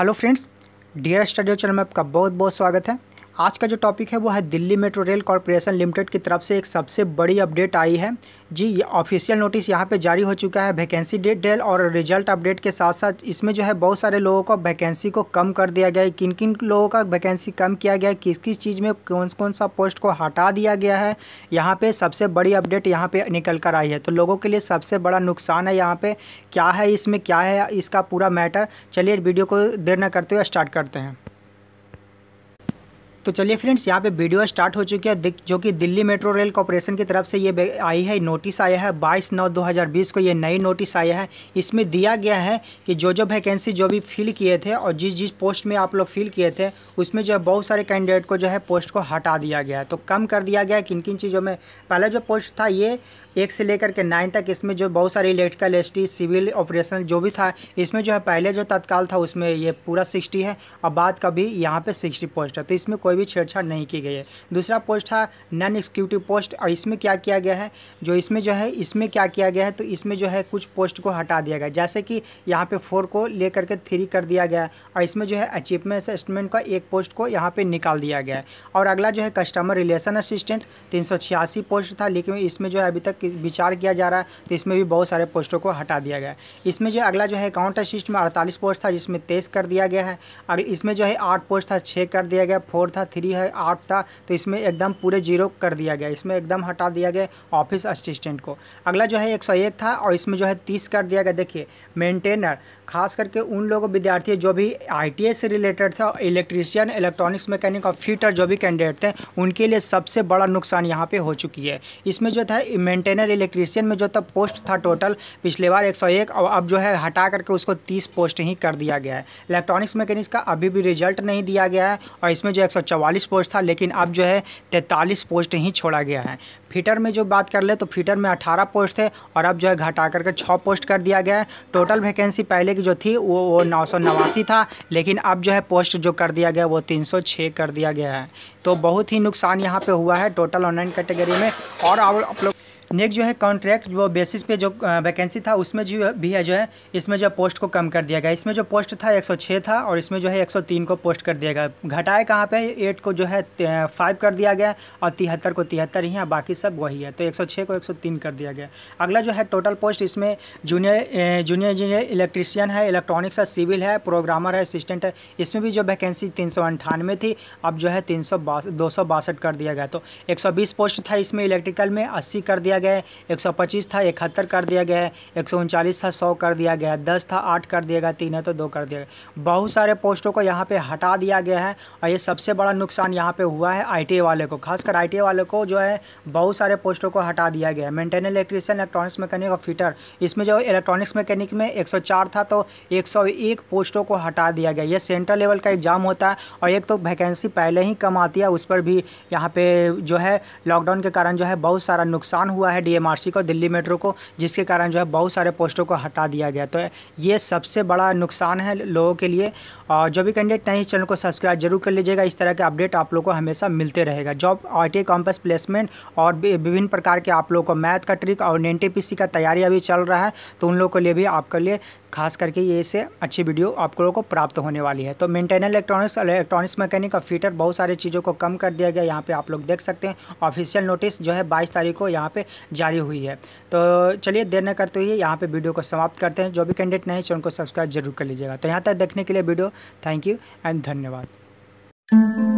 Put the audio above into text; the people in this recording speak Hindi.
hello friends dear studio channel में आपका बहुत बहुत स्वागत है आज का जो टॉपिक है वो है Delhi metro rail corporation limited की तरफ से एक सबसे बड़ी अपडेट आई है जी ये ऑफिशियल नोटिस यहाँ पे जारी हो चुका है वैकेंसी डिटेल और रिजल्ट अपडेट के साथ साथ इसमें जो है बहुत सारे लोगों को वैकेंसी को कम कर दिया गया है किन किन लोगों का वैकेंसी कम किया गया है किस किस चीज़ में कौन कौन सा पोस्ट को हटा दिया गया है यहाँ पर सबसे बड़ी अपडेट यहाँ पर निकल कर आई है तो लोगों के लिए सबसे बड़ा नुकसान है यहाँ पर क्या है इसमें क्या है इसका पूरा मैटर चलिए वीडियो को देर न करते हुए स्टार्ट करते हैं तो चलिए फ्रेंड्स यहाँ पे वीडियो स्टार्ट हो चुकी है जो कि दिल्ली मेट्रो रेल कॉरपोरेशन की तरफ से ये आई है नोटिस आया है 22 नौ 2020 को ये नई नोटिस आया है इसमें दिया गया है कि जो जो वैकेंसी जो भी फिल किए थे और जिस जिस पोस्ट में आप लोग फिल किए थे उसमें जो है बहुत सारे कैंडिडेट को जो है पोस्ट को हटा दिया गया है तो कम कर दिया गया है किन किन चीज़ों में पहला जो पोस्ट था ये एक से लेकर के नाइन तक इसमें जो बहुत सारे इलेक्ट्रिकल एस सिविल ऑपरेशन जो भी था इसमें जो है पहले जो तत्काल था उसमें ये पूरा सिक्सटी है और बाद का भी यहाँ पर सिक्सटी पोस्ट है तो इसमें कोई भी छेड़छाड़ नहीं की गई है दूसरा पोस्ट था नॉन एक्सिक्यूटिव पोस्ट और इसमें क्या किया गया है जो इसमें जो है इसमें क्या किया गया है तो इसमें जो है कुछ पोस्ट को हटा दिया गया जैसे कि यहाँ पे फोर को ले करके थ्री कर दिया गया और इसमें जो है अचीवमेंट असिस्टमेंट का एक पोस्ट को यहाँ पर निकाल दिया गया और अगला जो है कस्टमर रिलेशन असिस्टेंट तीन पोस्ट था लेकिन इसमें जो है अभी तक विचार किया जा रहा है तो इसमें भी बहुत सारे पोस्टों को हटा दिया गया इसमें जो अगला जो है अकाउंट असिस्ट में अड़तालीस पोस्ट था जिसमें तेईस कर दिया गया है और इसमें जो है आठ पोस्ट था छः कर दिया गया फोर्थ था थ्री है आठ था तो इसमें एकदम पूरे जीरो कर दिया गया इसमें एकदम हटा दिया गया ऑफिस असिस्टेंट को अगला जो है एक सौ एक था और इसमें जो है तीस कर दिया गया देखिए मेंटेनर खास करके उन लोगों विद्यार्थी जो भी आई से रिलेटेड थे इलेक्ट्रीशियन इलेक्ट्रॉनिक्स मैकेनिक और फीटर जो भी कैंडिडेट थे उनके लिए सबसे बड़ा नुकसान यहाँ पर हो चुकी है इसमें जो था मेंटेनर इलेक्ट्रीशियन में जो था पोस्ट था टोटल पिछले बार एक और अब जो है हटा करके उसको तीस पोस्ट ही कर दिया गया है इलेक्ट्रॉनिक्स मैकेनिक्स का अभी भी रिजल्ट नहीं दिया गया है और इसमें जो एक चवालीस पोस्ट था लेकिन अब जो है तैंतालीस पोस्ट ही छोड़ा गया है फीटर में जो बात कर ले तो फीटर में अठारह पोस्ट थे और अब जो है घटा करके छः पोस्ट कर दिया गया है टोटल वैकेंसी पहले की जो थी वो वो नौ था लेकिन अब जो है पोस्ट जो कर दिया गया वो तीन कर दिया गया है तो बहुत ही नुकसान यहाँ पर हुआ है टोटल ऑनलाइन कैटेगरी में और आप लोग नेक्स्ट जो है कॉन्ट्रैक्ट वो बेसिस पे जो वैकेंसी था उसमें जो भी है जो है इसमें जो पोस्ट को कम कर दिया गया इसमें जो पोस्ट था 106 था और इसमें जो है 103 को पोस्ट कर दिया गया घटाए कहाँ पे एट को जो है फाइव कर दिया गया और तिहत्तर को तिहत्तर ही है बाकी सब वही है तो 106 को 103 कर दिया गया अगला जो है टोटल पोस्ट इसमें जूनियर जूनियर इंजीनियर इलेक्ट्रीशियन है इलेक्ट्रॉनिक्स है सिविल है प्रोग्रामर है असिस्टेंट है इसमें भी जो वैकेंसी तीन थी अब जो है तीन सौ कर दिया गया तो एक पोस्ट था इसमें इलेक्ट्रिकल में अस्सी कर दिया गया है एक सौ पच्चीस था इकहत्तर कर दिया गया है एक सौ उनचालीस था सौ कर दिया गया है दस था आठ कर दिया गया तीन है तो दो कर दिया गया बहुत सारे पोस्टों को यहाँ पर हटा दिया गया है और ये सबसे बड़ा नुकसान यहाँ पर हुआ है आई वाले को खासकर आई वाले को जो है बहुत सारे पोस्टों को हटा दिया गया है मेंटेनल इलेक्ट्रीशियन इलेक्ट्रॉनिक्स मैकेनिक और फिटर इसमें जो इलेक्ट्रॉनिक्स मैकेनिक में एक था तो एक पोस्टों को हटा दिया गया यह सेंट्रल लेवल का एग्ज़ाम होता है और एक तो वैकेंसी पहले ही कम आती है उस पर भी यहाँ पे जो है लॉकडाउन के कारण जो है बहुत सारा नुकसान हुआ हुआ है डीएमआरसी को दिल्ली मेट्रो को जिसके कारण जो है बहुत सारे पोस्टों को हटा दिया गया तो ये सबसे बड़ा नुकसान है लोगों के लिए और जो भी कैंडिडेट नए चैनल को सब्सक्राइब जरूर कर लीजिएगा इस तरह के अपडेट आप लोग को हमेशा मिलते रहेगा job I T campus placement और विभिन्न प्रकार के आप लोग को मैथ का ट्रिक और एन का तैयारी अभी चल रहा है तो उन लोगों के लिए भी आपके लिए खास करके ये इसे अच्छी वीडियो आप लोगों को प्राप्त होने वाली है तो मेंटेनल इलेक्ट्रॉनिक्स इलेक्ट्रॉनिक्स मैकेनिक और फीटर बहुत सारी चीज़ों को कम कर दिया गया यहाँ पे आप लोग देख सकते हैं ऑफिशियल नोटिस जो है 22 तारीख को यहाँ पे जारी हुई है तो चलिए देर न करते हुए यहाँ पे वीडियो को समाप्त करते हैं जो भी कैंडिडेट नए चैनल को सब्सक्राइब जरूर कर लीजिएगा तो यहाँ तक देखने के लिए वीडियो थैंक यू एंड धन्यवाद